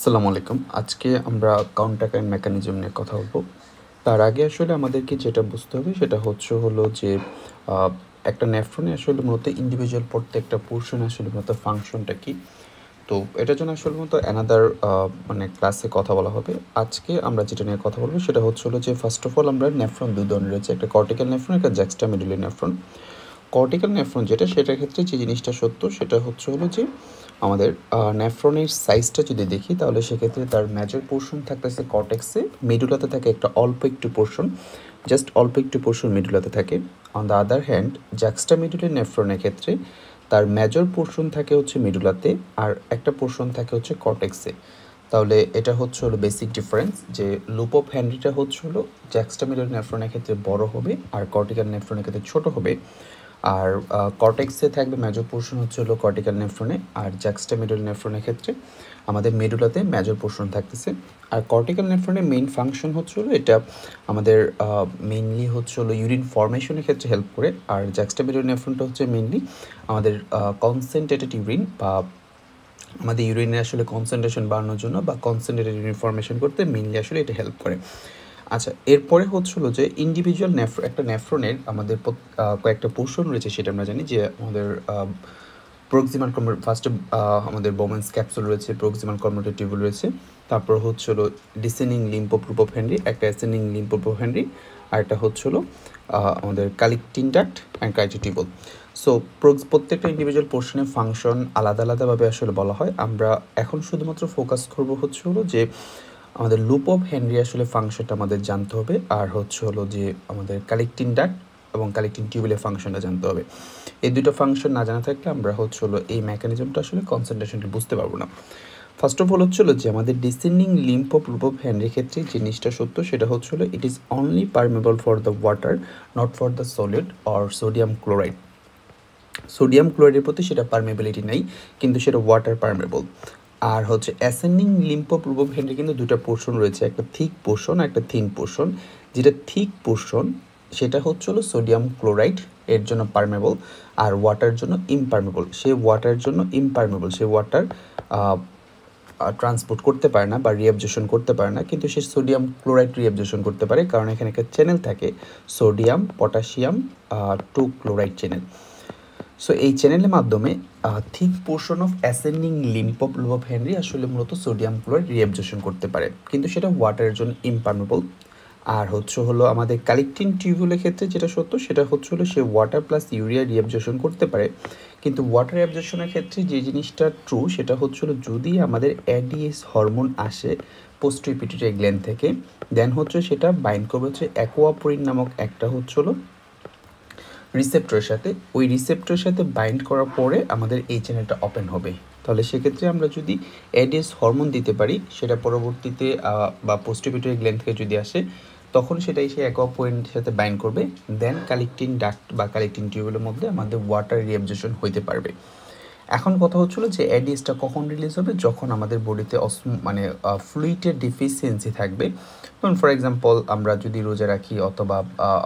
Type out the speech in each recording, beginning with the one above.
আসসালামু আলাইকুম আজকে আমরা কাউন্টার কারেন্ট মেকানিজম নিয়ে কথা বলবো তার আগে আসলে আমাদেরকে যেটা বুঝতে হবে সেটা হচ্ছে হলো যে একটা নেফ্রনে আসলে মূলত ইন্ডিভিজুয়াল প্রত্যেকটা পোর্শনে আসলে মূলত ফাংশনটা কি তো এটার জন্য আসলে মূলত অ্যানাদার মানে ক্লাসে কথা বলা হবে আজকে আমরা যেটা নিয়ে কথা বলবো সেটা হচ্ছে হলো যে ফার্স্ট অফ অল আমরা নেফ্রন দু ধরনের রয়েছে একটা কর্টিক্যাল নেফ্রন একটা juxtamedullary nephron cortical nephron যেটা সেটার ক্ষেত্রে যে জিনিসটা সত্য সেটা হচ্ছে হলো যে আমাদের ন্যাফ্রনের সাইজটা যদি দেখি তাহলে সেক্ষেত্রে তার মেজর পোর্শন থাকতেছে কটেক্সে মিডুলাতে থাকে একটা অল্প একটু পোর্শন জাস্ট অল্প একটু পোর্শন মিডুলাতে থাকে অন দ্য আদার হ্যান্ড জ্যাক্সটা মেডুলের ন্যাফ্রনের ক্ষেত্রে তার মেজর পোর্শন থাকে হচ্ছে মিডুলাতে আর একটা পোর্শন থাকে হচ্ছে কটেক্সে তাহলে এটা হচ্ছে হলো বেসিক ডিফারেন্স যে লুপ অফ হ্যান্ড্রিটা হচ্ছে হলো মিডুলের নেফ্রনের ক্ষেত্রে বড় হবে আর কর্টিকাল নেফ্রনের ক্ষেত্রে ছোট হবে আর কর্টেক্সে থাকবে মেজর পোর্শন হচ্ছে হলো কর্টিক্যাল নেফ্রনে আর জ্যাক্সটা মেডুল নেফ্রনের ক্ষেত্রে আমাদের মেডুলাতে মেজর পোর্শন থাকতেছে আর কর্টিক্যাল নেফ্রনের মেইন ফাংশন হচ্ছে হলো এটা আমাদের মেইনলি হচ্ছে হলো ইউরিন ফর্মেশনের ক্ষেত্রে হেল্প করে আর জ্যাক্সটা মেডুল নেফ্রনটা হচ্ছে মেইনলি আমাদের কনসেন্ট্রেটেড ইউরিন বা আমাদের ইউরিনের আসলে কনসেন্ট্রেশন বাড়ানোর জন্য বা কনসেন্ট্রেটেড ইউরিন ফর্মেশন করতে মেইনলি আসলে এটা হেল্প করে আচ্ছা এরপরে হচ্ছিল যে ইন্ডিভিজুয়াল নেফ্রো একটা ন্যাফ্রোনের আমাদের কয়েকটা পোর্শন রয়েছে সেটা আমরা জানি যে আমাদের প্রক্সিমাল কর্ম ফার্স্টে আমাদের বোমেন্স ক্যাপসুল রয়েছে প্রক্সিমাল কর্মোটের টিউবুল রয়েছে তারপর হচ্ছিল descending limb loop of Henle একটা অ্যাসেন্ডিং লিম্পো প্রুপ হেনরি আর একটা হচ্ছিল আমাদের কালিকটিনডাক্ট অ্যান্ড কাইটিটিবল সো প্রত্যেকটা ইন্ডিভিজুয়াল পোর্শনের ফাংশন আলাদা আলাদাভাবে আসলে বলা হয় আমরা এখন শুধুমাত্র ফোকাস করবো হচ্ছে হলো যে আমাদের লুপ অফ হেনরি আসলে ফাংশনটা আমাদের জানতে হবে আর হচ্ছে হলো যে আমাদের কালেক্টিং ডাট এবং কালেক্টিং টিউবেলের ফাংশনটা জানতে হবে এই দুটো ফাংশন না জানা থাকলে আমরা হচ্ছে হলো এই মেকানিজমটা আসলে কনসেন্ট্রেশনটা বুঝতে পারবো না ফার্স্ট অফ অল হলো যে আমাদের descending limb of loop of হ্যান্ডের ক্ষেত্রে যে জিনিসটা সত্য সেটা হলো it is only permeable for the water not for the solid or sodium chloride sodium ক্লোরাইডের প্রতি সেটা পারমেবিলিটি নেই কিন্তু সেটা ওয়াটার পারমেবল আর হচ্ছে অ্যাসেন্ডিং লিম্পো পূর্ব ভেন্ট্রে কিন্তু দুটো পোর্শন রয়েছে একটা থিক পোর্শন একটা থিন পোর্শন যেটা থিক পোর্শন সেটা হচ্ছে হলো সোডিয়াম ক্লোরাইড এর জন্য পারমেবল আর ওয়াটার জন্য ইমপারমেবল সে ওয়াটার জন্য ইমপারমেবল সে ওয়াটার ট্রান্সপোর্ট করতে পারে না বা রিঅ্যাবজেশন করতে পারে না কিন্তু সে সোডিয়াম ক্লোরাইড রিঅ্যাবজেশন করতে পারে কারণ এখানে একটা চ্যানেল থাকে sodium potassium two chloride channel so এই চ্যানেলের মাধ্যমে thick portion of ascending limb loop of Henle আসলে মূলত সোডিয়াম ক্লোরাইড রিঅ্যাবজর্পশন করতে পারে কিন্তু সেটা ওয়াটারের জন্য ইম্পারমেবল আর হচ্ছে হলো আমাদের কালেক্টিং টিউবুলের ক্ষেত্রে যেটা সত্য সেটা হচ্ছে হলো সে ওয়াটার প্লাস ইউরিয়া রিঅ্যাবজর্পশন করতে পারে কিন্তু ওয়াটার অ্যাবজর্পশনের ক্ষেত্রে যে জিনিসটা ট্রু সেটা হচ্ছে হলো যদি আমাদের অ্যাডিএস হরমোন আসে পোস্ট্রিপিটিটের গ্ল্যান্ড থেকে দেন হচ্ছে সেটা বাইন্ড করবে হচ্ছে অ্যাকোয়াপোরিন নামক একটা হচ্ছে হলো রিসেপ্টরের সাথে ওই রিসেপ্টরের সাথে বাইন্ড করার পরে আমাদের এই চ্যানেলটা ওপেন হবে তাহলে সেক্ষেত্রে আমরা যদি এডিএস হরমোন দিতে পারি সেটা পরবর্তীতে বা পোস্টিপিটরি গ্ল্যান্ড থেকে যদি আসে তখন সেটাই সে এক পয়েন্টের সাথে বাইন্ড করবে দেন কালেক্টিং ডাক্ট বা কালেক্টিং টিউবের মধ্যে আমাদের ওয়াটার রিঅ্যাবজেশন হইতে পারবে এখন কথা হচ্ছিল যে অ্যাডিএসটা কখন রিলিজ হবে যখন আমাদের বডিতে মানে ফ্লুইডের ডিফিসিয়েন্সি থাকবে ধরুন ফর এক্সাম্পল আমরা যদি রোজা রাখি অথবা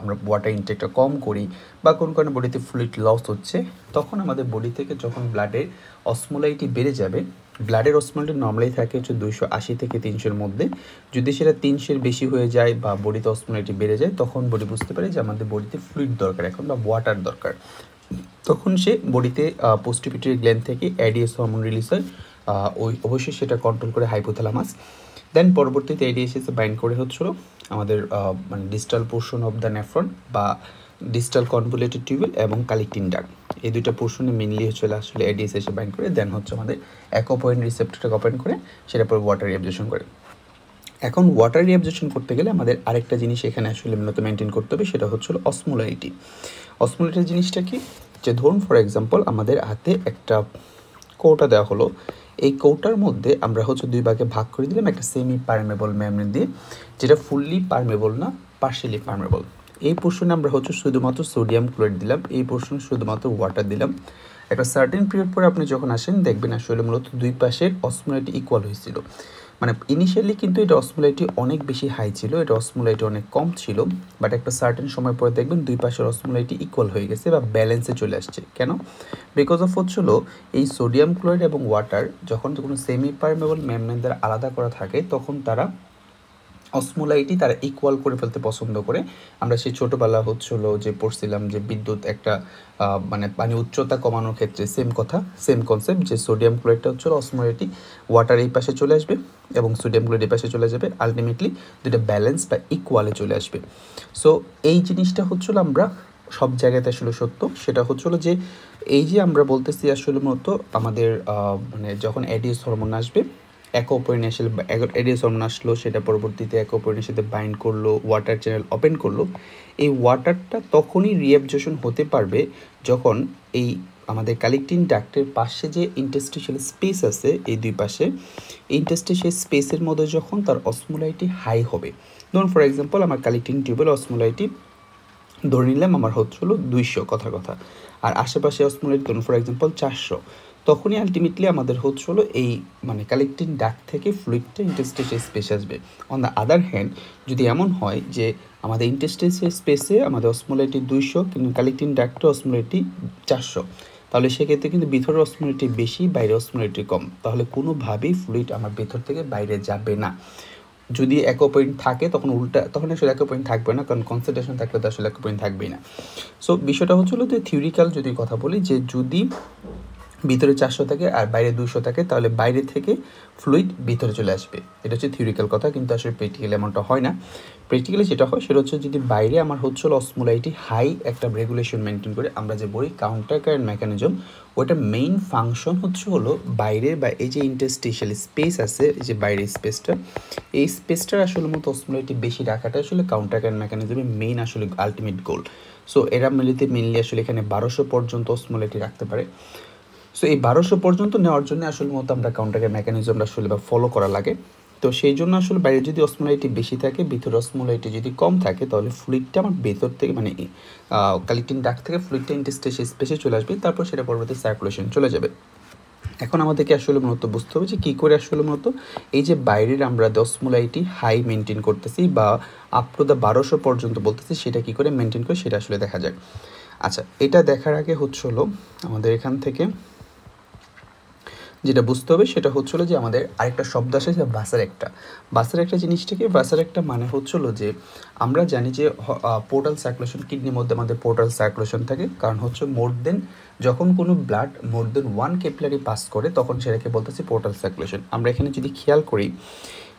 আমরা ওয়াটার ইনটেকটা কম করি বা কোন কারণে বডিতে ফ্লুইড লস হচ্ছে তখন আমাদের বডি থেকে যখন ব্লাডের অসমোলাইটি বেড়ে যাবে ব্লাডের অসমোলাইটি নর্মালি থাকে হচ্ছে দুইশো আশি থেকে তিনশোর মধ্যে যদি সেটা তিনশোর বেশি হয়ে যায় বা বডিতে অসমোলাইটি বেড়ে যায় তখন বডি বুঝতে পারে যে আমাদের বডিতে ফ্লুইড দরকার এখন বা ওয়াটার দরকার তখন সে বডিতে পোস্টিপিটির গ্ল্যান থেকে অ্যাডিএস হরমোন রিলিজ হয় ওই অবশ্যই সেটা কন্ট্রোল করে হাইপোথ্যালামাস দেন পরবর্তীতে এসে বাইন্ড করে হচ্ছিল আমাদের মানে distal portion of the nephron বা ডিস্টাল কনভুলেটেড টিউবেল এবং কালেক্টিন ডাক এই দুইটা পোর্শনে মেনলি হচ্ছে আসলে অ্যাডিয়েস এসে বাইন্ড করে দেন হচ্ছে আমাদের অ্যাকোপয়েন্ট রিসেপ্টটাকে ওপেন করে সেটার পর ওয়াটার রিঅবজেকশন করে এখন ওয়াটার রিঅবজেশন করতে গেলে আমাদের আরেকটা জিনিস এখানে আসলে মূলত মেনটেন করতে হবে সেটা হচ্ছিল অসমোলারিটি অসমোলেটার জিনিসটা কি যে ধরুন ফর এক্সাম্পল আমাদের হাতে একটা কৌটা দেওয়া হলো এই কৌটার মধ্যে আমরা হচ্ছে দুই ভাগে ভাগ করে দিলাম একটা সেমি পারমেবল ম্যাম দিয়ে যেটা ফুললি পারমেবল না পার্শিয়ালি পারমেবল এই পোর্শনে আমরা হচ্ছে শুধুমাত্র সোডিয়াম ক্লোরাইড দিলাম এই পোর্শনে শুধুমাত্র ওয়াটার দিলাম একটা সার্টেন পিরিয়ড পরে আপনি যখন আসেন দেখবেন আসলে মূলত দুই পাশের অসমোলাইটি ইকুয়াল হয়েছিল মানে ইনিশিয়ালি কিন্তু এটা রসমলাইটি অনেক বেশি হাই ছিল এটা রসমলাইটি অনেক কম ছিল বাট একটা সার্টেন সময় পরে দেখবেন দুই পাশের রসমলাইটি ইকুয়াল হয়ে গেছে বা ব্যালেন্সে চলে আসছে কেন বিকজ অফ হলো এই সোডিয়াম ক্লোরাইড এবং ওয়াটার যখন কোনো সেমি পারমেবল ম্যামম্যান দ্বারা আলাদা করা থাকে তখন তারা অসমোলাইটি তারা ইকুয়াল করে ফেলতে পছন্দ করে আমরা সেই ছোটোবেলা হচ্ছিলো যে পড়ছিলাম যে বিদ্যুৎ একটা মানে পানি উচ্চতা কমানোর ক্ষেত্রে সেম কথা সেম কনসেপ্ট যে সোডিয়াম ক্লোরাইডটা হচ্ছিলো অসমোলাইটি ওয়াটার এই পাশে চলে আসবে এবং সোডিয়াম ক্লোরাইড এই পাশে চলে যাবে আলটিমেটলি দুটা ব্যালেন্স বা ইকুয়ালে চলে আসবে সো এই জিনিসটা হচ্ছিলো আমরা সব জায়গাতে আসলে সত্য সেটা হচ্ছিলো যে এই যে আমরা বলতেছি আসলে মতো আমাদের মানে যখন অ্যাডিস হরমোন আসবে অ্যাকোপরিনের সাথে এডিসন আসলো সেটা পরবর্তীতে অ্যাকোপরিনের সাথে বাইন্ড করলো ওয়াটার চ্যানেল ওপেন করলো এই ওয়াটারটা তখনই রিঅ্যাবজর্পশন হতে পারবে যখন এই আমাদের কালেকটিন ডাক্টের পাশে যে ইন্টাস্টিশিয়াল স্পেস আছে এই দুই পাশে ইন্টাস্টিশিয়াল স্পেসের মধ্যে যখন তার অসমোলাইটি হাই হবে ধরুন ফর এক্সাম্পল আমার কালেকটিন টিউবের অসমোলাইটি ধরে নিলাম আমার হচ্ছিল দুইশো কথা কথা আর আশেপাশে অসমোলাইটি ধরুন ফর এক্সাম্পল চারশো তখনই আলটিমেটলি আমাদের হচ্ছে হলো এই মানে কালেক্টিং ডাক থেকে ফ্লুইডটা ইন্টেস্টেসে স্পেস আসবে অন দ্য আদার হ্যান্ড যদি এমন হয় যে আমাদের ইন্টেস্টেসের স্পেসে আমাদের অসমোলাইটি দুইশো কিন্তু কালেক্টিং ডাকটা অসমোলাইটি চারশো তাহলে সেক্ষেত্রে কিন্তু ভিতরের অসমোলাইটি বেশি বাইরে অসমোলাইটি কম তাহলে কোনোভাবেই ফ্লুইড আমার ভেতর থেকে বাইরে যাবে না যদি পয়েন্ট থাকে তখন উল্টা তখন আসলে পয়েন্ট থাকবে না কারণ কনসেন্ট্রেশন থাকলে তো আসলে পয়েন্ট থাকবেই না সো বিষয়টা হচ্ছিলো যে থিওরিক্যাল যদি কথা বলি যে যদি ভিতরে চারশো থাকে আর বাইরে দুশো থাকে তাহলে বাইরে থেকে ফ্লুইড ভিতরে চলে আসবে এটা হচ্ছে থিওরিক্যাল কথা কিন্তু আসলে প্র্যাকটিক্যাল এমনটা হয় না প্র্যাকটিক্যালি যেটা হয় সেটা হচ্ছে যদি বাইরে আমার হচ্ছে অসমোলাইটি হাই একটা রেগুলেশন মেনটেন করে আমরা যে বলি কাউন্টার কারেন্ট মেকানিজম ওটা মেইন ফাংশন হচ্ছে হলো বাইরে বা এই যে ইন্টারস্টেশিয়াল স্পেস আছে এই যে বাইরের স্পেসটা এই স্পেসটার আসলে মতো অসমোলাইটি বেশি রাখাটা আসলে কাউন্টার কারেন্ট মেকানিজমের মেইন আসলে আলটিমেট গোল সো এরা মিলিতে মেনলি আসলে এখানে বারোশো পর্যন্ত অসমোলাইটি রাখতে পারে সো এই বারোশো পর্যন্ত নেওয়ার জন্য আসলে মতো আমরা কাউন্টারের মেকানিজমটা আসলে বা ফলো করা লাগে তো সেই জন্য আসলে বাইরে যদি অসমোলাইটি বেশি থাকে ভিতরে অসমোলাইটি যদি কম থাকে তাহলে ফ্লুইডটা আমার ভেতর থেকে মানে কালেক্টিং ডাক থেকে ফ্লুইডটা ইন্টেস্টেশ স্পেসে চলে আসবে তারপর সেটা পরবর্তী সার্কুলেশন চলে যাবে এখন আমাদেরকে আসলে মূলত বুঝতে হবে যে কী করে আসলে মূলত এই যে বাইরের আমরা মোলাইটি হাই মেনটেন করতেছি বা আপ টু দ্য বারোশো পর্যন্ত বলতেছি সেটা কী করে মেনটেন করে সেটা আসলে দেখা যায় আচ্ছা এটা দেখার আগে হচ্ছে হলো আমাদের এখান থেকে যেটা বুঝতে হবে সেটা হচ্ছিল যে আমাদের আরেকটা শব্দ আসে যে বাসার একটা বাসার একটা জিনিসটাকে বাসার একটা মানে হচ্ছিল যে আমরা জানি যে পোর্টাল সার্কুলেশন কিডনির মধ্যে আমাদের পোর্টাল সার্কুলেশন থাকে কারণ হচ্ছে মোর দেন যখন কোনো blood more than one capillary pass করে তখন সেটাকে বলতেছি পোর্টাল সার্কুলেশন আমরা এখানে যদি খেয়াল করি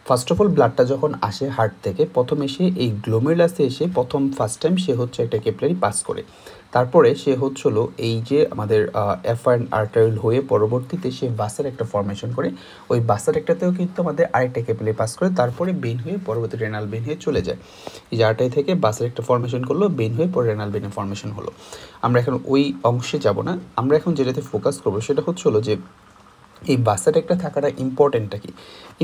ফার্স্ট অফ অল ব্লাডটা যখন আসে হার্ট থেকে প্রথম এসে এই গ্লোমেরুলাসে এসে প্রথম ফার্স্ট টাইম সে হচ্ছে একটা ক্যাপিলারি পাস করে তারপরে সে হচ্ছিল এই যে আমাদের অ্যাফাইন আর্টারিল হয়ে পরবর্তীতে সে বাসের একটা ফর্মেশন করে ওই বাসের একটাতেও কিন্তু আমাদের আরেকটা ক্যাপিলারি পাস করে তারপরে বেন হয়ে পরবর্তী রেনাল বেন হয়ে চলে যায় এই যে আর্টারি থেকে বাসের একটা ফর্মেশন করলো বেন হয়ে পরে রেনাল বেনে ফর্মেশন হলো আমরা এখন ওই অংশে যাব না আমরা এখন যেটাতে ফোকাস করবো সেটা হচ্ছিল যে এই ভাসারেক্টা থাকাটা ইম্পর্টেন্টটা কি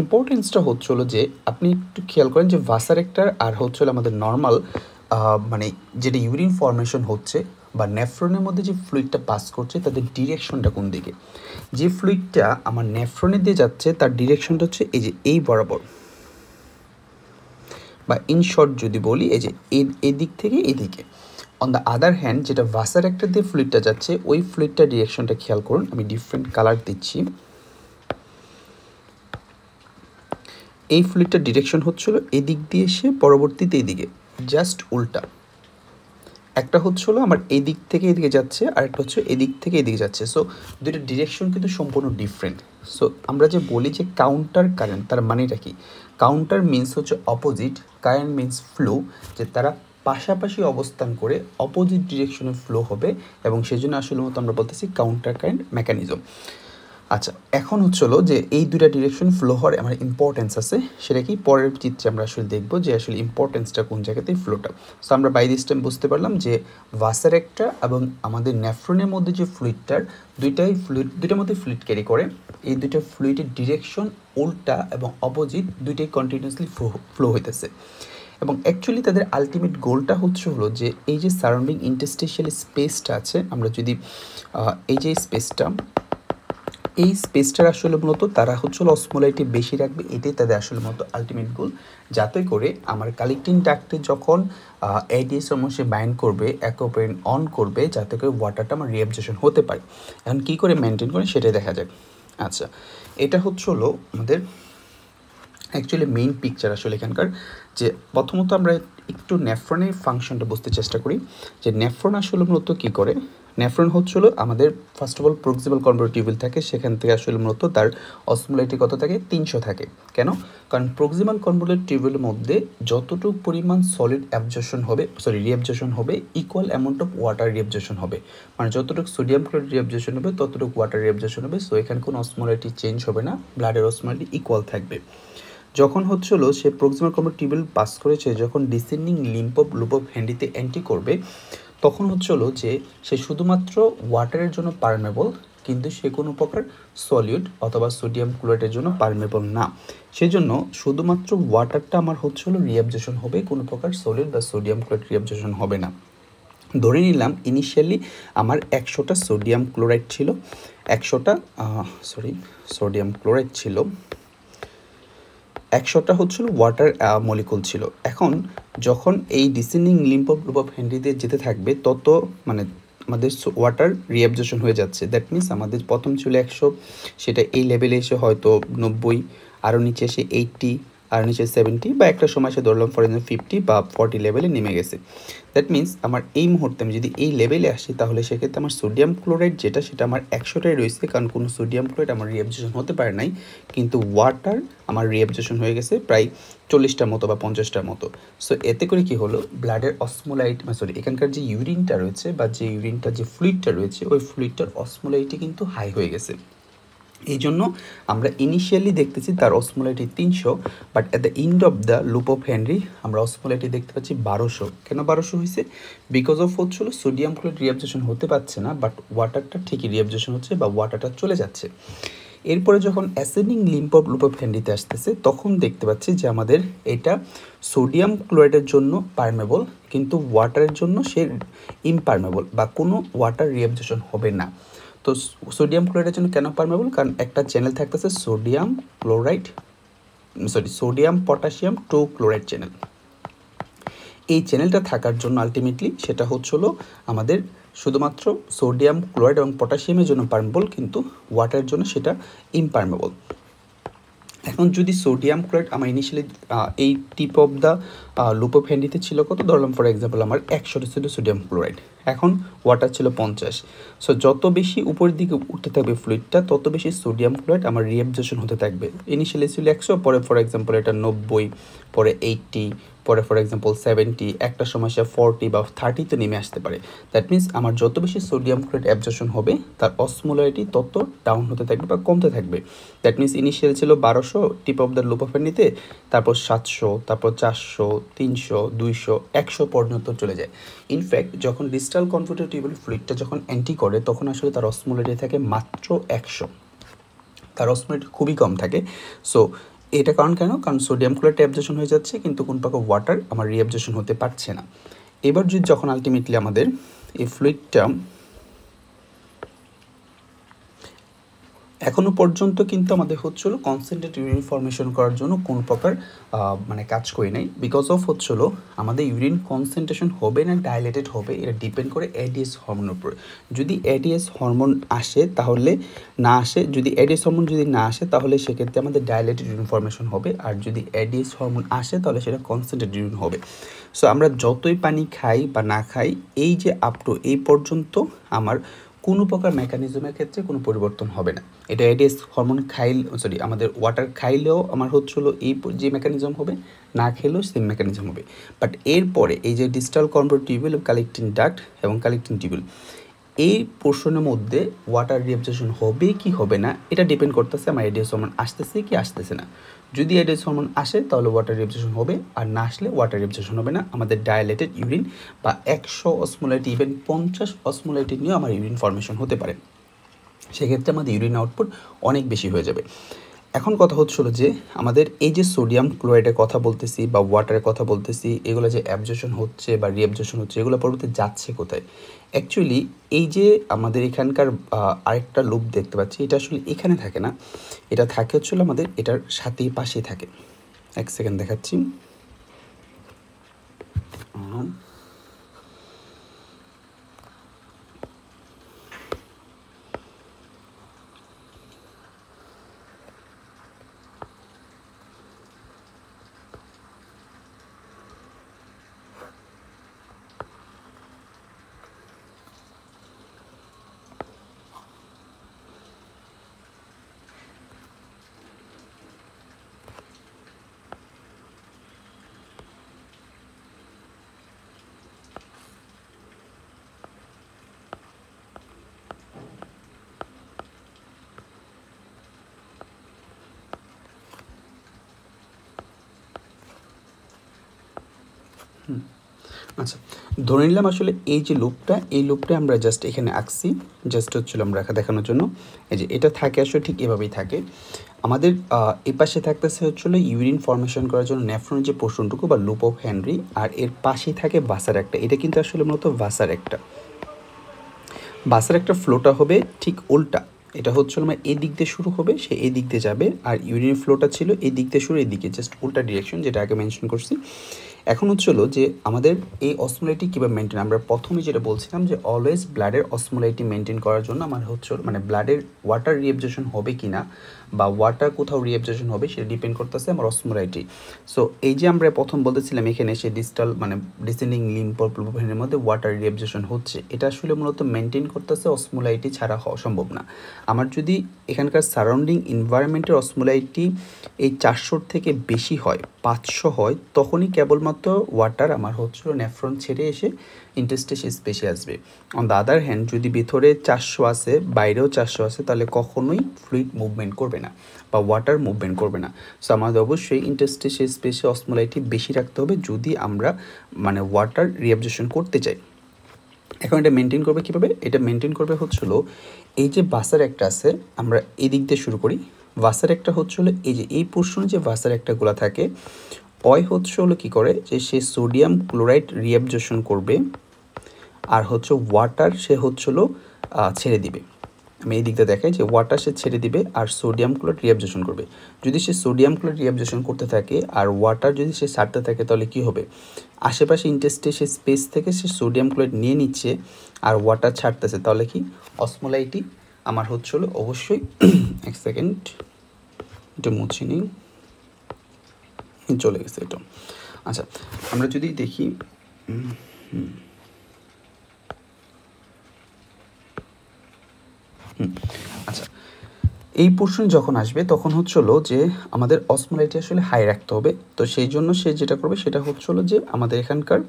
ইম্পর্টেন্সটা হচ্ছিলো যে আপনি একটু খেয়াল করেন যে ভাসারেক্টার আর হচ্ছিল আমাদের নর্মাল মানে যেটা ইউরিন ফর্মেশন হচ্ছে বা নেফ্রনের মধ্যে যে ফ্লুইডটা পাস করছে তাদের ডিরেকশনটা কোন দিকে যে ফ্লুইডটা আমার নেফ্রনে দিয়ে যাচ্ছে তার ডিরেকশনটা হচ্ছে এই যে এই বরাবর বা ইন শর্ট যদি বলি এই যে এই দিক থেকে এদিকে অন দ্য আদার হ্যান্ড যেটা ভাসার একটা দিয়ে ফ্লুইডটা যাচ্ছে ওই ফ্লুইডটা ডিরেকশনটা খেয়াল করুন আমি ডিফারেন্ট কালার দিচ্ছি এই ফ্লুইডটার ডিরেকশন হচ্ছিল এদিক দিয়ে এসে পরবর্তীতে এদিকে জাস্ট উল্টা একটা হচ্ছিল আমার এদিক থেকে এদিকে যাচ্ছে আর একটা হচ্ছে এদিক থেকে এদিকে যাচ্ছে সো দুইটা ডিরেকশন কিন্তু সম্পূর্ণ ডিফারেন্ট সো আমরা যে বলি যে কাউন্টার কারেন্ট তার মানেটা কি কাউন্টার মিন্স হচ্ছে অপোজিট কারেন্ট মিন্স ফ্লো যে তারা পাশাপাশি অবস্থান করে অপোজিট ডিরেকশনে ফ্লো হবে এবং সেই জন্য আসলে মতো আমরা বলতেছি কাউন্টার কারেন্ট মেকানিজম আচ্ছা এখন হচ্ছিল যে এই দুইটা ডিরেকশন ফ্লো হওয়ার আমার ইম্পর্টেন্স আছে সেটা কি পরের চিত্রে আমরা আসলে দেখবো যে আসলে ইম্পর্টেন্সটা কোন জায়গাতে ফ্লোটা সো আমরা বাই দিস টাইম বুঝতে পারলাম যে ভাসার একটা এবং আমাদের ন্যাফ্রনের মধ্যে যে ফ্লুইডটার দুইটাই ফ্লুইড দুইটার মধ্যে ফ্লুইড ক্যারি করে এই দুইটা ফ্লুইডের ডিরেকশন উল্টা এবং অপোজিট দুইটাই কন্টিনিউসলি ফ্লো ফ্লো হইতেছে এবং অ্যাকচুয়ালি তাদের আলটিমেট গোলটা হচ্ছে হলো যে এই যে সারাউন্ডিং ইন্টারস্টেশিয়াল স্পেসটা আছে আমরা যদি এই যে স্পেসটা এই স্পেসটার আসলে মূলত তারা হচ্ছে অসমোলাইটি বেশি রাখবে এটাই তাদের আসলে মতো আলটিমেট গোল যাতে করে আমার কালেক্টিং ডাক্টে যখন এডিএস সে বাইন্ড করবে অ্যাকোপেন অন করবে যাতে করে ওয়াটারটা আমার রিঅ্যাবজেশন হতে পারে এখন কী করে মেনটেন করে সেটাই দেখা যাক আচ্ছা এটা হচ্ছে হলো আমাদের অ্যাকচুয়ালি মেইন পিকচার আসলে এখানকার যে প্রথমত আমরা একটু নেফ্রনের ফাংশনটা বুঝতে চেষ্টা করি যে ন্যাফ্রন আসলে মূলত কী করে নেফ্রন হচ্ছিল আমাদের first of all proximal convoluted থাকে সেখান থেকে আসলে মূলত তার অসমোলাইটি কত থাকে তিনশো থাকে কেন কারণ প্রক্সিমাল কনভার্টিবলের মধ্যে যতটুকু পরিমাণ সলিড অ্যাবজেশন হবে সরি রিঅ্যাবজর্পশন হবে equal amount of water reabsorption হবে মানে যতটুকু সোডিয়াম ক্লোরাইড রিঅ্যাবজর্পশন হবে ততটুকু ওয়াটার রিঅ্যাবজর্পশন হবে সো এখানে কোনো অসমোলাইটি চেঞ্জ হবে না ব্লাডের অসমোলাইটি ইকুয়াল থাকবে যখন হচ্ছিল সে প্রক্সিমাল কনভার্টিবল পাস করেছে যখন descending limb of loop of হ্যান্ডিতে অ্যান্টি করবে তখন হচ্ছে হলো যে সে শুধুমাত্র ওয়াটারের জন্য পারমেবল কিন্তু সে কোনো প্রকার সলিউড অথবা সোডিয়াম ক্লোরাইডের জন্য পারমেবল না সেজন্য শুধুমাত্র ওয়াটারটা আমার হচ্ছে হলো রিঅ্যাবজেশন হবে কোনো প্রকার সলিউড বা সোডিয়াম ক্লোরাইড রিঅ্যাবজেশন হবে না ধরে নিলাম ইনিশিয়ালি আমার একশোটা সোডিয়াম ক্লোরাইড ছিল একশোটা সরি সোডিয়াম ক্লোরাইড ছিল একশোটা হচ্ছিল ওয়াটার মলিকুল ছিল এখন যখন এই ডিসেন্ডিং অফ গ্রুপ অফ দিয়ে যেতে থাকবে তত মানে আমাদের ওয়াটার রিঅ্যাবজর্পশন হয়ে যাচ্ছে দ্যাট মিনস আমাদের প্রথম ছিল একশো সেটা এই লেভেলে এসে হয়তো নব্বই আরও নিচে এসে এইটটি আর নিচে সেভেন্টি বা একটা সময় সে ধরলাম ফর এক্সাম্পল ফিফটি বা ফর্টি লেভেলে নেমে গেছে দ্যাট মিনস আমার এই মুহূর্তে আমি যদি এই লেভেলে আসি তাহলে সেক্ষেত্রে আমার সোডিয়াম ক্লোরাইড যেটা সেটা আমার একশোটাই রয়েছে কারণ কোনো সোডিয়াম ক্লোরাইড আমার রিঅ্যাবজেশন হতে পারে নাই কিন্তু ওয়াটার আমার রিঅ্যাবজেশন হয়ে গেছে প্রায় চল্লিশটার মতো বা পঞ্চাশটার মতো সো এতে করে কি হলো ব্লাডের অসমোলাইট সরি এখানকার যে ইউরিনটা রয়েছে বা যে ইউরিনটা যে ফ্লুইডটা রয়েছে ওই ফ্লুইডটার অসমোলাইটি কিন্তু হাই হয়ে গেছে এই জন্য আমরা ইনিশিয়ালি দেখতেছি তার অসমোলাইটি তিনশো but at the end of the loop of Henle আমরা অসমোলাইটি দেখতে পাচ্ছি বারোশো কেন বারোশো হয়েছে বিকজ অফ হচ্ছিল সোডিয়াম ক্লোরাইড রিঅ্যাবজেশন হতে পারছে না বাট ওয়াটারটা ঠিকই রিঅ্যাবজেশন হচ্ছে বা ওয়াটারটা চলে যাচ্ছে এরপরে যখন ascending limb of loop of হেনরিতে আসতেছে তখন দেখতে পাচ্ছি যে আমাদের এটা সোডিয়াম ক্লোরাইডের জন্য পারমেবল কিন্তু ওয়াটারের জন্য সে ইমপারমেবল বা কোনো ওয়াটার রিঅ্যাবজেশন হবে না তো সোডিয়াম ক্লোরাইডের জন্য কেন পারমেবল কারণ একটা চ্যানেল থাকতেছে sodium chloride sorry sodium potassium two chloride channel এই চ্যানেলটা থাকার জন্য আলটিমেটলি সেটা হচ্ছিল আমাদের শুধুমাত্র সোডিয়াম ক্লোরাইড এবং পটাশিয়ামের জন্য পার্মেবল কিন্তু ওয়াটারের জন্য সেটা ইমপার্মেবল এখন যদি সোডিয়াম ক্লোরাইড আমার ইনিশিয়ালি এই টিপ অফ দ্য লুপোফ্যান্ডিতে ছিল কত ধরলাম ফর এক্সাম্পল আমার একশো সোডিয়াম ক্লোরাইড এখন ওয়াটার ছিল পঞ্চাশ সো যত বেশি উপরের দিকে উঠতে থাকবে ফ্লুইডটা তত বেশি সোডিয়াম ক্লোরাইড আমার রিঅ্যাবজেশন হতে থাকবে ইনিশিয়ালি ছিল একশো পরে ফর এক্সাম্পল এটা নব্বই পরে এইটটি পরে ফর এক্সাম্পল সেভেন্টি একটা সময় সে ফোরটি বা থার্টিতে নেমে আসতে পারে দ্যাট মিন্স আমার যত বেশি সোডিয়াম ক্লোরাইড অ্যাবজর্শন হবে তার অসমোলারিটি তত ডাউন হতে থাকবে বা কমতে থাকবে দ্যাট মিন্স ইনিশিয়াল ছিল বারোশো tip of the loop of নিতে তারপর সাতশো তারপর চারশো তিনশো দুইশো একশো পর্যন্ত চলে যায় ইনফ্যাক্ট যখন ডিজিটাল কনফিউটার টিউবওয়েল ফ্লুইডটা যখন অ্যান্টি করে তখন আসলে তার অসমোলারিটি থাকে মাত্র একশো তার অসমোলারিটি খুবই কম থাকে সো এটা কারণ কেন কারণ সোডিয়াম ক্লোরাইড অ্যাবজর্পশন হয়ে যাচ্ছে কিন্তু কোন পাকে ওয়াটার আমার রিঅ্যাবজর্পশন হতে পারছে না এবার যদি যখন আলটিমেটলি আমাদের এই ফ্লুইডটা এখনও পর্যন্ত কিন্তু আমাদের হচ্ছিলো কনসেন্ট্রেট ইউরিন ফর্মেশন করার জন্য কোন প্রকার মানে কাজ করি নাই বিকজ অফ হচ্ছিলো আমাদের ইউরিন কনসেন্ট্রেশন হবে না ডাইলেটেড হবে এটা ডিপেন্ড করে এডিএস হরমোনের উপরে যদি এডিএস হরমোন আসে তাহলে না আসে যদি এডিএস হরমোন যদি না আসে তাহলে সেক্ষেত্রে আমাদের ডাইলেটেড ইউরিন ফর্মেশন হবে আর যদি এডিএস হরমোন আসে তাহলে সেটা কনসেন্ট্রেট ইউরিন হবে সো আমরা যতই পানি খাই বা না খাই এই যে আপ টু এই পর্যন্ত আমার কোনো প্রকার মেকানিজমের ক্ষেত্রে কোনো পরিবর্তন হবে না এটা এডিএস হরমোন খাইল সরি আমাদের ওয়াটার খাইলেও আমার হলো এই যে মেকানিজম হবে না খেলেও সেম মেকানিজম হবে বাট এরপরে এই যে distal convoluted tubule collecting duct এবং কালেক্টিং টিউবওয়েল এই পোর্শনের মধ্যে ওয়াটার রিঅবজেশন হবে কি হবে না এটা ডিপেন্ড করতেছে আমার এডিএস হরমোন আসতেছে কি আসতেছে না যদি এডেস হরমোন আসে তাহলে ওয়াটার রিবজেশন হবে আর না আসলে ওয়াটার রিবজেশন হবে না আমাদের ডায়ালেটেড ইউরিন বা একশো অসমোলাইট ইভেন পঞ্চাশ অসমোলাইট নিয়েও আমার ইউরিন ফর্মেশন হতে পারে সেক্ষেত্রে আমাদের ইউরিন আউটপুট অনেক বেশি হয়ে যাবে এখন কথা হচ্ছিল যে আমাদের এই যে সোডিয়াম ক্লোরাইডের কথা বলতেছি বা ওয়াটারের কথা বলতেছি এগুলো যে অ্যাবজেশন হচ্ছে বা রিঅ্যাবজর্পশন হচ্ছে এগুলো পরবর্তী যাচ্ছে কোথায় অ্যাকচুয়ালি এই যে আমাদের এখানকার আরেকটা লুপ দেখতে পাচ্ছি এটা আসলে এখানে থাকে না এটা থাকে হচ্ছিল আমাদের এটার সাথেই পাশেই থাকে এক সেকেন্ড দেখাচ্ছি আচ্ছা ধরে নিলাম আসলে এই যে লুপটা এই লুপটা আমরা জাস্ট এখানে আঁকছি জাস্ট হচ্ছিল আমরা দেখানোর জন্য এই যে এটা থাকে আসলে ঠিক এভাবেই থাকে আমাদের এ পাশে থাকতেছে হচ্ছিল ইউরিন ফর্মেশন করার জন্য ন্যাফ্রনের যে পোষণটুকু বা লুপ অফ হ্যান্ড্রি আর এর পাশেই থাকে বাসার একটা এটা কিন্তু আসলে মূলত বাসার একটা বাসার একটা ফ্লোটা হবে ঠিক উল্টা এটা হচ্ছে আমার এদিক দিয়ে শুরু হবে সে এদিক দিয়ে যাবে আর ইউরিন ফ্লোটা ছিল এদিক দিয়ে শুরু এদিকে জাস্ট উল্টা ডিরেকশন যেটা আগে মেনশন করছি এখন হচ্ছে হলো যে আমাদের এই অসমোলাইটি কীভাবে মেনটেন আমরা প্রথমে যেটা বলছিলাম যে অলওয়েজ ব্লাডের অসমোলাইটি মেনটেন করার জন্য আমার হচ্ছে মানে ব্লাডের ওয়াটার রিএবজেশন হবে কি না বা ওয়াটার কোথাও রিঅ্যাবজর্পশন হবে সেটা ডিপেন্ড করতেছে আমার অসমোলাইটি সো এই যে আমরা প্রথম বলতেছিলাম এখানে সে ডিজিটাল মানে ডিসেন্ডিং লিম্পল মধ্যে ওয়াটার রিঅ্যাবজর্পশন হচ্ছে এটা আসলে মূলত মেনটেন করতেছে অসমোলাইটি ছাড়া হওয়া সম্ভব না আমার যদি এখানকার সারাউন্ডিং এনভায়রনমেন্টের অসমোলাইটি এই চারশোর থেকে বেশি হয় পাঁচশো হয় তখনই কেবলমাত্র ওয়াটার আমার হচ্ছিল নেফ্রন ছেড়ে এসে ইন্টারেস্টে সে বেশি আসবে অন দ্য আদার হ্যান্ড যদি ভেতরে চারশো আছে বাইরেও চারশো আছে তাহলে কখনোই ফ্লুইড মুভমেন্ট করবে না বা ওয়াটার মুভমেন্ট করবে না সো আমাদের অবশ্যই ইন্টারেস্টে সে স্পেসে অসমোলাইটি বেশি রাখতে হবে যদি আমরা মানে ওয়াটার রিঅবজেশন করতে চাই এখন এটা মেনটেন করবে কীভাবে এটা মেনটেন করবে হচ্ছিলো এই যে বাসার একটা আছে আমরা এদিক দিয়ে শুরু করি ভাসার একটা হচ্ছিলো এই যে এই পোর্শনে যে ভাসার একটাগুলো থাকে অয় হচ্ছে হলো কী করে যে সে সোডিয়াম ক্লোরাইড রিঅ্যাবজর্পশন করবে আর হচ্ছে ওয়াটার সে হচ্ছে হলো ছেড়ে দিবে আমি এই দিকটা দেখাই যে ওয়াটার সে ছেড়ে দিবে আর সোডিয়াম ক্লোরাইড রিঅ্যাবজর্পশন করবে যদি সে সোডিয়াম ক্লোরাইড রিঅ্যাবজর্পশন করতে থাকে আর ওয়াটার যদি সে ছাড়তে থাকে তাহলে কি হবে আশেপাশে ইন্টারেস্টে সে স্পেস থেকে সে সোডিয়াম ক্লোরাইড নিয়ে নিচ্ছে আর ওয়াটার ছাড়তেছে তাহলে কি অসমোলাইটি আমার হচ্ছে হলো অবশ্যই এক সেকেন্ড একটু মুছে নিই চলে গেছে এটা আচ্ছা আমরা যদি দেখি আচ্ছা এই পোর্শন যখন আসবে তখন হচ্ছিল যে আমাদের অসমোলাইটি আসলে হাই রাখতে হবে তো সেই জন্য সে যেটা করবে সেটা হচ্ছিলো যে আমাদের এখানকার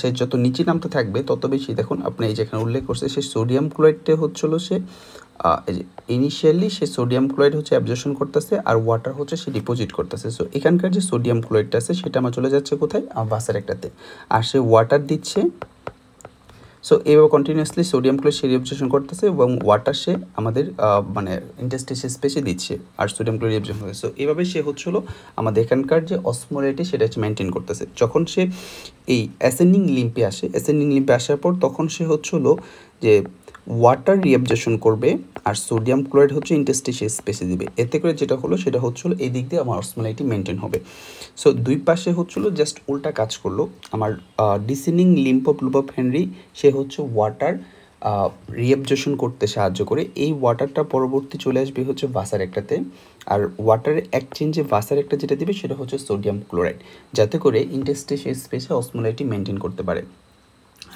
সে যত নিচে নামতে থাকবে তত বেশি দেখুন আপনি এই যেখানে উল্লেখ করছে সে সোডিয়াম ক্লোরাইডটা হচ্ছিলো সে ইনিশিয়ালি সে সোডিয়াম ক্লোরাইড হচ্ছে অ্যাবজর্পশন করতেছে আর ওয়াটার হচ্ছে সে ডিপোজিট করতেছে সো এখানকার যে সোডিয়াম ক্লোরাইডটা আছে সেটা আমার চলে যাচ্ছে কোথায় বাসের একটাতে আর সে ওয়াটার দিচ্ছে সো এইভাবে কন্টিনিউয়াসলি সোডিয়াম সে রিঅ্যাবজর্পশন করতেছে এবং ওয়াটার সে আমাদের মানে ইন্টাস্টেশিয়াস স্পেসে দিচ্ছে আর ক্লোরাইড রিবজেকশন করছে সো এইভাবে সে হচ্ছিলো আমাদের এখানকার যে অসমোলারিটি সেটা হচ্ছে মেনটেন করতেছে যখন সে এই অ্যাসেন্ডিং লিম্পে আসে অ্যাসেন্ডিং লিম্পে আসার পর তখন সে হচ্ছিলো যে ওয়াটার রিঅ্যাবজর্পশন করবে আর সোডিয়াম ক্লোরাইড হচ্ছে ইন্টাস্টেশিয়াস স্পেসে দিবে এতে করে যেটা হলো সেটা হচ্ছে এই দিক দিয়ে আমার অসমোলারিটি মেনটেন হবে সো দুই পাশে হচ্ছিলো জাস্ট উল্টা কাজ করলো আমার ডিসিনিং লুপ অফ হেনরি সে হচ্ছে ওয়াটার রিঅবজেশন করতে সাহায্য করে এই ওয়াটারটা পরবর্তী চলে আসবে হচ্ছে ভাসার একটাতে আর ওয়াটার এক্সচেঞ্জে ভাসার একটা যেটা দেবে সেটা হচ্ছে সোডিয়াম ক্লোরাইড যাতে করে ইন্টেস্টেশন স্পেসে অসমোলাইটি মেনটেন করতে পারে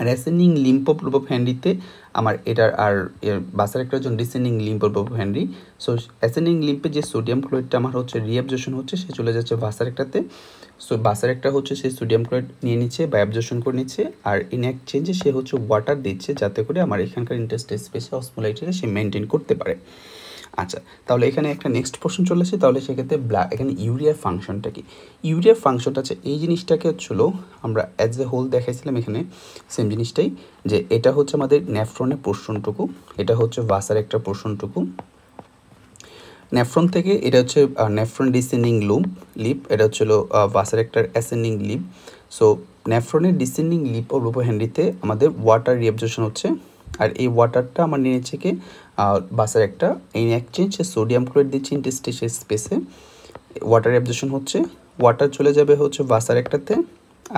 রেসেন্ডিং লিম্পো প্রুফ অফ হ্যান্ডিতে আমার এটার আর এর বাসার একটা হচ্ছে descending limb loop of Henle so ascending লিম্পে যে সোডিয়াম ক্লোরাইডটা আমার হচ্ছে রিঅ্যাবজর্পশন হচ্ছে সে চলে যাচ্ছে বাসার একটাতে সো বাসার একটা হচ্ছে সে সোডিয়াম ক্লোরাইড নিয়ে নিচ্ছে বা অ্যাবজর্পশন করে নিচ্ছে আর ইন এক্সচেঞ্জে সে হচ্ছে ওয়াটার দিচ্ছে যাতে করে আমার এখানকার ইন্টারেস্ট স্পেসে অসমোলাইটিটা সে মেনটেন করতে পারে আচ্ছা তাহলে এখানে একটা নেক্সট প্রশ্ন চলে আসে তাহলে সেক্ষেত্রে ব্ল্যাক এখানে ইউরিয়ার ফাংশনটা কি ইউরিয়ার ফাংশনটা আছে এই জিনিসটাকে হচ্ছিলো আমরা অ্যাজ এ হোল দেখাইছিলাম এখানে সেম জিনিসটাই যে এটা হচ্ছে আমাদের ন্যাফ্রনের প্রশ্নটুকু এটা হচ্ছে ভাসার একটা পোর্শনটুকু ন্যাফ্রন থেকে এটা হচ্ছে ন্যাফ্রন ডিসেন্ডিং লুম লিপ এটা হচ্ছিলো ভাসার একটা অ্যাসেন্ডিং লিপ সো ন্যাফ্রনের ডিসেন্ডিং লিপ ও রূপ হ্যান্ডিতে আমাদের ওয়াটার রিয়াবজেশন হচ্ছে আর এই ওয়াটারটা আমার নিয়েছে কি আর বাসের একটা ইন এক্সচেঞ্জ সোডিয়াম ক্লোরাইড দিচ্ছে ইন্টেস্টেশের স্পেসে ওয়াটার অ্যাবজেশন হচ্ছে ওয়াটার চলে যাবে হচ্ছে বাসার একটাতে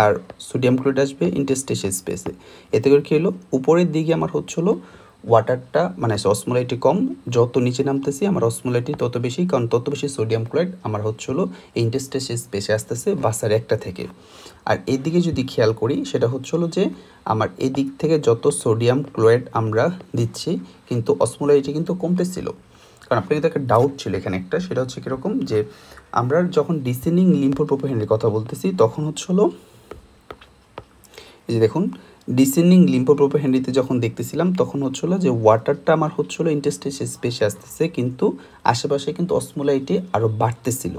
আর সোডিয়াম ক্লোরাইড আসবে ইন্টেস্টেশের স্পেসে এতে করে কী হলো উপরের দিকে আমার হচ্ছিলো ওয়াটারটা মানে অসমোলাইটি কম যত নিচে নামতেছি আমার অসমোলাইটি তত বেশি কারণ তত বেশি সোডিয়াম ক্লোরাইড আমার হচ্ছিলো ইন্টেস্টেশের স্পেসে আসতেছে বাসার একটা থেকে আর এদিকে যদি খেয়াল করি সেটা হচ্ছে হলো যে আমার এদিক থেকে যত সোডিয়াম ক্লোরাইড আমরা দিচ্ছি কিন্তু অসমোলাইটি কিন্তু কমতে ছিল কারণ আপনার কিন্তু একটা ডাউট ছিল এখানে একটা সেটা হচ্ছে কীরকম যে আমরা যখন ডিসেন্ডিং প্রোপোহেনের কথা বলতেছি তখন হচ্ছে হলো এই যে দেখুন ডিসেন্ডিং লিম্ফোপ্রোপোহেনরিতে যখন দেখতেছিলাম তখন হচ্ছে হলো যে ওয়াটারটা আমার হচ্ছিলো ইন্টেস্টেশ স্পেশে আসতেছে কিন্তু আশেপাশে কিন্তু অসমোলাইটি আরও বাড়তেছিল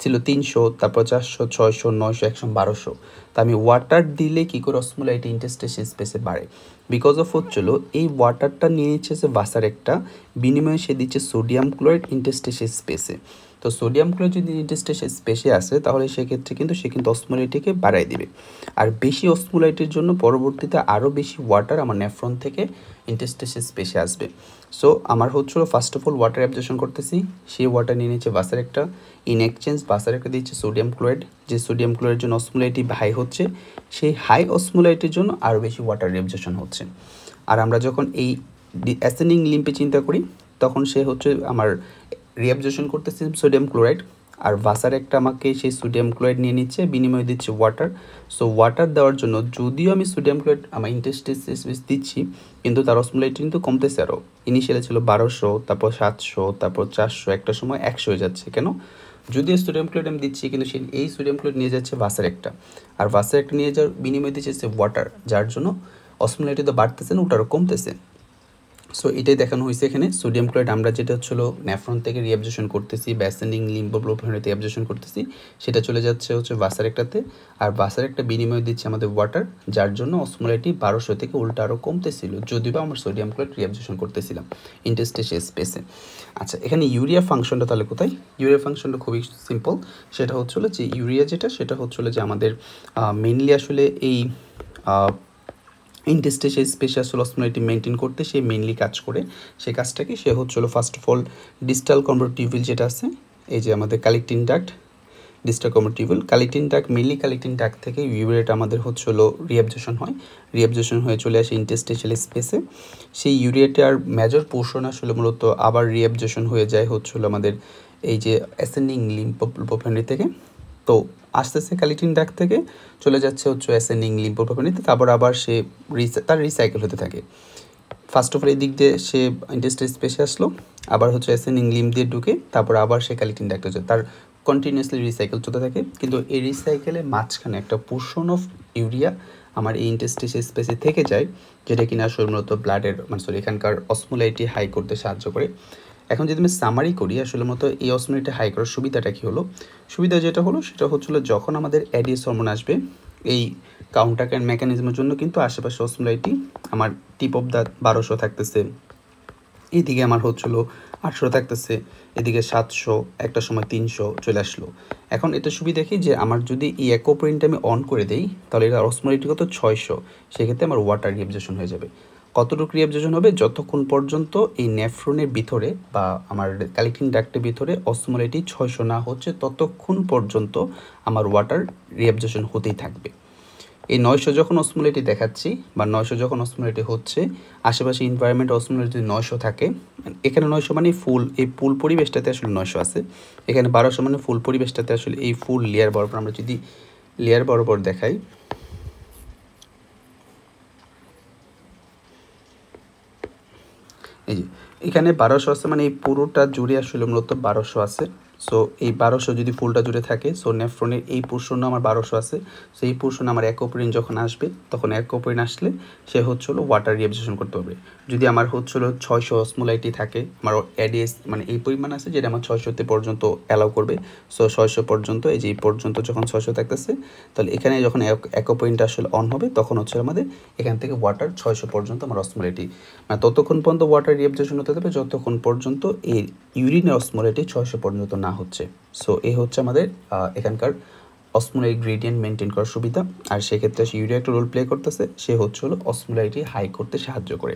ছিল তিনশো তারপর চারশো ছয়শো নয়শো একশো বারোশো তা আমি ওয়াটার দিলে কী করে অসমোলাইটি ইন্টেস্টেশন স্পেসে বাড়ে বিকজ অফ হচ্ছিল এই ওয়াটারটা নিয়ে নিচ্ছে সে বাসার একটা বিনিময়ে সে দিচ্ছে সোডিয়াম ক্লোরাইড ইন্টেস্টেশন স্পেসে তো সোডিয়াম ক্লোরাইড যদি নির্দিষ্ট স্পেসে আসে তাহলে সেক্ষেত্রে কিন্তু সে কিন্তু অসমোলাইটিকে বাড়াই দিবে আর বেশি অসমোলাইটির জন্য পরবর্তীতে আরও বেশি ওয়াটার আমার নেফ্রন থেকে ইন্টেস্টেশিস স্পেসে আসবে সো আমার হচ্ছিল first of all water absorption করতেছি সেই ওয়াটার নিয়ে নিচ্ছে বাসার একটা ইন এক্সচেঞ্জ বাসার একটা দিচ্ছে সোডিয়াম ক্লোরাইড যে সোডিয়াম ক্লোরাইড জন্য অসমোলাইটি হাই হচ্ছে সেই হাই অসমোলাইটির জন্য আরও বেশি ওয়াটার অ্যাবজেশন হচ্ছে আর আমরা যখন এই অ্যাসেন্ডিং লিম্পে চিন্তা করি তখন সে হচ্ছে আমার রিয়াবজেশন করতেছে সোডিয়াম ক্লোরাইড আর ভাসার একটা আমাকে সেই সোডিয়াম ক্লোরাইড নিয়ে নিচ্ছে বিনিময় দিচ্ছে ওয়াটার সো ওয়াটার দেওয়ার জন্য যদিও আমি সোডিয়াম ক্লোরাইড আমার ইন্টারস্টেস দিচ্ছি কিন্তু তার অসমোলাইট কিন্তু কমতেছে আরও ইনিশিয়ালে ছিল বারোশো তারপর সাতশো তারপর চারশো একটা সময় একশো হয়ে যাচ্ছে কেন যদিও সোডিয়াম ক্লোরাইড আমি দিচ্ছি কিন্তু সেই এই সোডিয়াম ক্লোরাইড নিয়ে যাচ্ছে ভাসার একটা আর ভাসার একটা নিয়ে যাওয়ার বিনিময়ে দিচ্ছে সে ওয়াটার যার জন্য অসমোলাইটি তো বাড়তেছে না ওটারও কমতেছে সো এটাই দেখানো হয়েছে এখানে সোডিয়াম ক্লোরাইড আমরা যেটা হচ্ছিল ন্যাফ্রন থেকে রিঅ্যাবজেশন করতেছি ব্যাসেন্ডিং লিম্বোপ্লোফেনতে অ্যাবজেশন করতেছি সেটা চলে যাচ্ছে হচ্ছে বাসার একটাতে আর বাসার একটা বিনিময় দিচ্ছে আমাদের ওয়াটার যার জন্য অসমোলাইটি বারোশো থেকে উল্টা আরও কমতেছিল যদিও বা আমরা সোডিয়াম ক্লোরাইড রিঅ্যাবজেশন করতেছিলাম ইন্টারস্টেশিয়া স্পেসে আচ্ছা এখানে ইউরিয়া ফাংশনটা তাহলে কোথায় ইউরিয়া ফাংশনটা খুবই সিম্পল সেটা হচ্ছিলো যে ইউরিয়া যেটা সেটা হচ্ছিলো যে আমাদের মেনলি আসলে এই ইন্টেস্টে সেই স্পেশাল সোলসমোনাইটি মেনটেন করতে সে মেনলি কাজ করে সে কাজটাকে সে হচ্ছিলো first of all distal convoluted যেটা আছে এই যে আমাদের collecting duct distal convoluted collecting duct mainly collecting duct থেকে ইউরেট আমাদের হচ্ছিলো রিঅ্যাবজেশন হয় রিঅ্যাবজেশন হয়ে চলে আসে ইন্টেস্টেশিয়াল স্পেসে সেই ইউরিয়েটার মেজর পোর্শন আসলে মূলত আবার রিঅ্যাবজেশন হয়ে যায় হচ্ছিলো আমাদের এই যে অ্যাসেন্ডিং লিম্প থেকে তো আস্তে আস্তে ক্যালিটিন ডাক থেকে চলে যাচ্ছে হচ্ছে অ্যাসেন্ডিং লিম্পো প্রপানিতে তারপর আবার সে তার রিসাইকেল হতে থাকে ফার্স্ট অফ অল এই দিক দিয়ে সে ইন্টারেস্টেড স্পেসে আসলো আবার হচ্ছে অ্যাসেন্ডিং লিম্প দিয়ে ঢুকে তারপর আবার সে ক্যালিটিন ডাকতে হচ্ছে তার কন্টিনিউসলি রিসাইকেল চলতে থাকে কিন্তু এই রিসাইকেলে মাঝখানে একটা পোর্শন অফ ইউরিয়া আমার এই ইন্টেস্টিস স্পেসে থেকে যায় যেটা কিনা শরীর মূলত ব্লাডের মানে সরি এখানকার অসমোলাইটি হাই করতে সাহায্য করে এখন যদি আমি সামারি করি আসলে মতো এই অসমিনিটে হাই করার সুবিধাটা কী হলো সুবিধা যেটা হলো সেটা হচ্ছিলো যখন আমাদের অ্যাডিএস হরমোন আসবে এই কাউন্টার ক্যান্ড মেকানিজমের জন্য কিন্তু আশেপাশে অসমিলাইটি আমার টিপ অফ দা বারোশো থাকতেছে এদিকে আমার হচ্ছিলো আটশো থাকতেছে এদিকে সাতশো একটা সময় তিনশো চলে আসলো এখন এটা সুবিধা কি যে আমার যদি এই একো প্রিন্ট আমি অন করে দিই তাহলে এটা অসমোলিটি কত ছয়শো সেক্ষেত্রে আমার ওয়াটার রিবজেশন হয়ে যাবে কতটুকু রিঅ্যাবজর্পশন হবে যতক্ষণ পর্যন্ত এই নেফ্রনের ভিতরে বা আমার কালেক্টিং ডাক্টের ভিতরে অসমোলাইটি ছয়শো না হচ্ছে ততক্ষণ পর্যন্ত আমার ওয়াটার রিঅ্যাবজেশন হতেই থাকবে এই নয়শো যখন অসমোলাইটি দেখাচ্ছি বা নয়শো যখন অসমোলাইটি হচ্ছে আশেপাশে ইনভায়রনমেন্ট অসমোলাইটি যদি নয়শো থাকে এখানে নয়শো মানে ফুল এই ফুল পরিবেশটাতে আসলে নয়শো আছে এখানে বারোশো মানে ফুল পরিবেশটাতে আসলে এই ফুল লেয়ার বরাবর আমরা যদি লেয়ার বরাবর দেখাই এই যে এখানে বারোশো আছে মানে এই পুরোটা জুড়ে আসলে মূলত বারোশো আছে সো এই বারোশো যদি ফুলটা জুড়ে থাকে সো নেফ্রনের এই পোর্শন আমার বারোশো আছে সো এই পোর্শন আমার অ্যাকোপরিন যখন আসবে তখন অ্যাকোপরিন আসলে সে হচ্ছে হলো ওয়াটার রিঅ্যাবজর্পশন করতে হবে যদি আমার হচ্ছিল ছয়শো স্মোলাইটি থাকে আমার অ্যাডিএস মানে এই পরিমাণ আছে যেটা আমার ছয়শোতে পর্যন্ত অ্যালাউ করবে সো ছয়শো পর্যন্ত এই যে পর্যন্ত যখন ছয়শো থাকতেছে তাহলে এখানে যখন এক পয়েন্ট আসলে অন হবে তখন হচ্ছে আমাদের এখান থেকে ওয়াটার ছয়শো পর্যন্ত আমার অসমোলাইটি মানে ততক্ষণ পর্যন্ত ওয়াটার রিঅ্যাবজর্পশন হতে হবে যতক্ষণ পর্যন্ত এই ইউরিনের অসমোলাইটি ছয়শো পর্যন্ত না হচ্ছে সো এই হচ্ছে আমাদের এখানকার অসমোলাইট গ্রেডিয়েন্ট মেনটেন করার সুবিধা আর সেক্ষেত্রে সে ইউরিয়া একটা রোল প্লে করতেছে সে হচ্ছে হলো অসমোলাইটি হাই করতে সাহায্য করে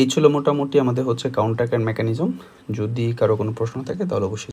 এই ছিল মোটামুটি আমাদের হচ্ছে কাউন্টার ক্যান্ড মেকানিজম যদি কারো কোনো প্রশ্ন থাকে তাহলে অবশ্যই